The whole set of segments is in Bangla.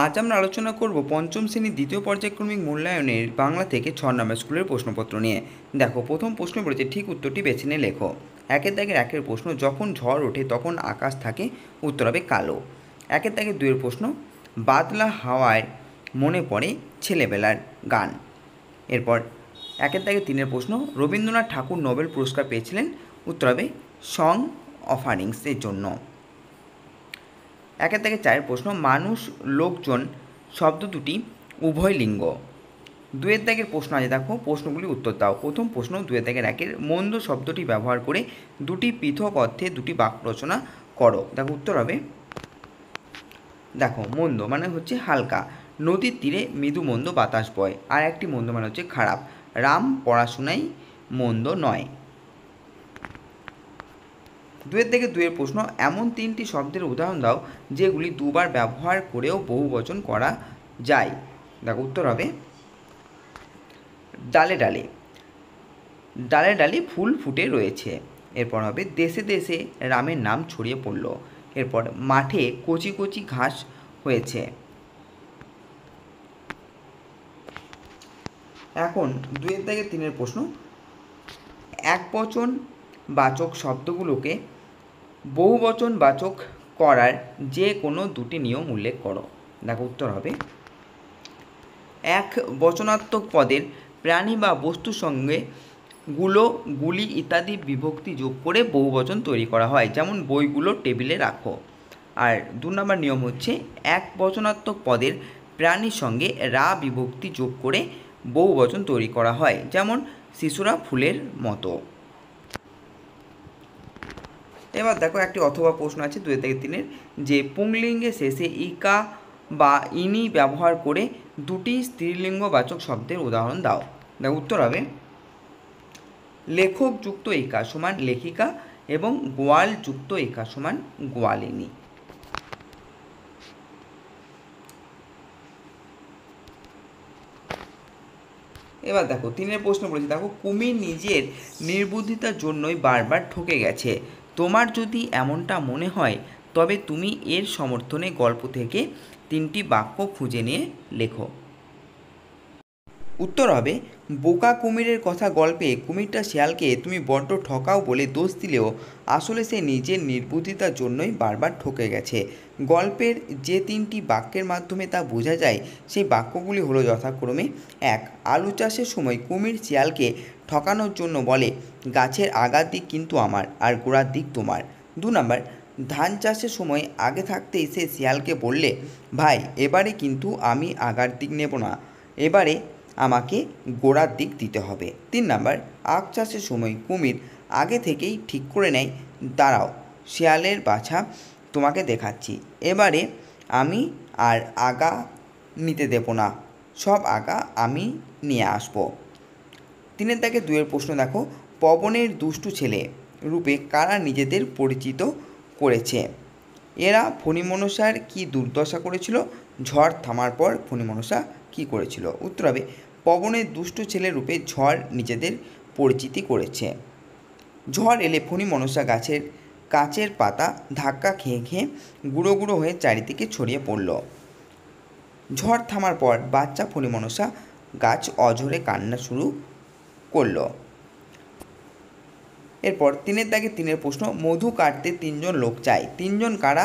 আজ আমরা আলোচনা করব পঞ্চম শ্রেণীর দ্বিতীয় পর্যায়ক্রমিক মূল্যায়নের বাংলা থেকে ছ নম্বর স্কুলের প্রশ্নপত্র নিয়ে দেখো প্রথম প্রশ্ন বলেছে ঠিক উত্তরটি বেছে নিয়ে লেখো একের দাগের একের প্রশ্ন যখন ঝড় ওঠে তখন আকাশ থাকে উত্তর হবে কালো একের দাগের দুয়ের প্রশ্ন বাদলা হাওয়ায় মনে পড়ে ছেলেবেলার গান এরপর একের দাগে তিনের প্রশ্ন রবীন্দ্রনাথ ঠাকুর নোবেল পুরস্কার পেয়েছিলেন উত্তর হবে সং অফারিংসের জন্য একের থেকে চারের প্রশ্ন মানুষ লোকজন শব্দ দুটি উভয় লিঙ্গ দুয়ের দাগের প্রশ্ন আছে দেখো প্রশ্নগুলি উত্তর দাও প্রথম প্রশ্ন দুয়ের দাগের একের মন্দ শব্দটি ব্যবহার করে দুটি পৃথক অর্থে দুটি বাক্য রচনা করো দেখো উত্তর হবে দেখো মন্দ মানে হচ্ছে হালকা নদীর তীরে মৃদু মন্দ বাতাস বয় আর একটি মন্দ মানে হচ্ছে খারাপ রাম পড়াশোনায় মন্দ নয় দুয়ের থেকে দুয়ের প্রশ্ন এমন তিনটি শব্দের উদাহরণ দাও যেগুলি দুবার ব্যবহার করেও বহু বচন করা যায় দেখো উত্তর হবে ডালে ডালে ডালে ডালে ফুল ফুটে রয়েছে এরপর হবে দেশে দেশে রামের নাম ছড়িয়ে পড়ল এরপর মাঠে কচি কচি ঘাস হয়েছে এখন দুয়ের থেকে তিনের প্রশ্ন এক বচন বাচক শব্দগুলোকে বহুবচন বাচক করার যে কোনো দুটি নিয়ম উল্লেখ করো দেখো উত্তর হবে এক বচনাত্মক পদের প্রাণী বা বস্তুর সঙ্গে গুলো গুলি ইত্যাদি বিভক্তি যোগ করে বহুবচন তৈরি করা হয় যেমন বইগুলো টেবিলে রাখো আর দু নম্বর নিয়ম হচ্ছে এক বচনাত্মক পদের প্রাণীর সঙ্গে রা বিভক্তি যোগ করে বহুবচন তৈরি করা হয় যেমন শিশুরা ফুলের মতো এবার দেখো একটি অথবা প্রশ্ন আছে দুই থেকে তিনের যে পুংলিঙ্গের শেষে ইকা বা ইনি ব্যবহার করে দুটি স্ত্রীলিঙ্গবাচক শব্দের উদাহরণ দাও দেখো উত্তর হবে লেখক যুক্ত ইকা সমান লেখিকা এবং গোয়াল যুক্ত ইকা সমান গোয়ালিনী এবার দেখো তিনের প্রশ্ন বলেছে দেখো কুমির নিজের নির্বুদ্ধিতার জন্যই বারবার ঠকে গেছে তোমার যদি এমনটা মনে হয় তবে তুমি এর সমর্থনে গল্প থেকে তিনটি বাক্য খুঁজে নিয়ে লেখো উত্তর হবে বোকা কুমিরের কথা গল্পে কুমিরটা শিয়ালকে তুমি বড্ড ঠকাও বলে দোষ দিলেও আসলে সে নিজের নির্বুদ্ধিতার জন্যই বারবার ঠকে গেছে গল্পের যে তিনটি বাক্যের মাধ্যমে তা বোঝা যায় সেই বাক্যগুলি হলো যথাক্রমে এক আলু চাষের সময় কুমির শিয়ালকে ঠকানোর জন্য বলে গাছের আগার দিক কিন্তু আমার আর গোড়ার দিক তোমার দু নম্বর ধান চাষের সময় আগে থাকতেই সে শিয়ালকে বললে ভাই এবারে কিন্তু আমি আগার দিক নেব না এবারে আমাকে গোড়ার দিক দিতে হবে তিন নাম্বার আখ চাষের সময় কুমির আগে থেকেই ঠিক করে নেয় দাঁড়াও শেয়ালের বাছা তোমাকে দেখাচ্ছি এবারে আমি আর আগা নিতে দেব না সব আগা আমি নিয়ে আসব তিনের তাকে দুয়ের প্রশ্ন দেখো পবনের দুষ্টু ছেলে রূপে কারা নিজেদের পরিচিত করেছে এরা ফণিমনসার কি কী দুর্দশা করেছিল ঝড় থামার পর ফণিমনসা কি কী করেছিল উত্তর হবে পবনের দুষ্ট ছেলে রূপে ঝড় নিজেদের পরিচিতি করেছে ঝড় এলে ফণিমনসা মনসা গাছের কাচের পাতা ধাক্কা খেয়ে খেয়ে গুঁড়ো গুঁড়ো হয়ে চারিদিকে ছড়িয়ে পড়ল ঝড় থামার পর বাচ্চা ফণিমনসা গাছ অঝরে কান্না শুরু করলো এরপর তিনের দাগে তিনের প্রশ্ন মধু কাটতে তিনজন লোক চায় তিনজন কারা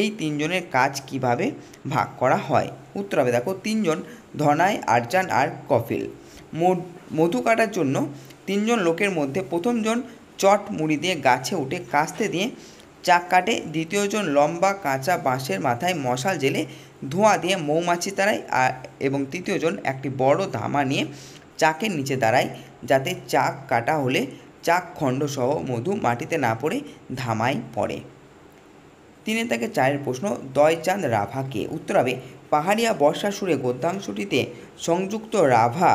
এই তিনজনের কাজ কিভাবে ভাগ করা হয় উত্তর হবে দেখো তিনজন ধনায় আরজান আর কফিল মধু কাটার জন্য তিনজন লোকের মধ্যে প্রথমজন চট মুড়ি দিয়ে গাছে উঠে কাস্তে দিয়ে চাক কাটে দ্বিতীয়জন লম্বা কাঁচা বাঁশের মাথায় মশাল জেলে ধোঁয়া দিয়ে মৌমাছি তারায় এবং তৃতীয়জন একটি বড় ধামা নিয়ে চাকের নিচে দাঁড়ায় যাতে চাক কাটা হলে চাকখণ্ডসহ মধু মাটিতে না পড়ে ধামায় পড়ে তিনি তাকে চারের প্রশ্ন দয়চাঁদ রাভাকে উত্তর হবে পাহাড়িয়া বর্ষা সুরে গদ্যাংশটিতে সংযুক্ত রাভা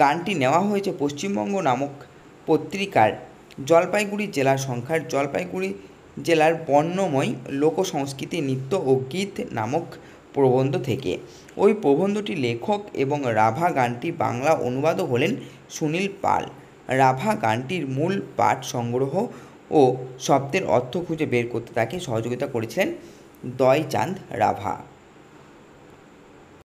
গানটি নেওয়া হয়েছে পশ্চিমবঙ্গ নামক পত্রিকার জলপাইগুড়ি জেলা সংখ্যার জলপাইগুড়ি জেলার বর্ণময় লোক সংস্কৃতি নৃত্য ও গীত নামক প্রবন্ধ থেকে ওই প্রবন্ধটি লেখক এবং রাভা গানটি বাংলা অনুবাদও হলেন সুনীল পাল রাভা গানটির মূল পাঠ সংগ্রহ ও শব্দের অর্থ খুঁজে বের করতে তাকে সহযোগিতা করেছিলেন চাঁদ রাভা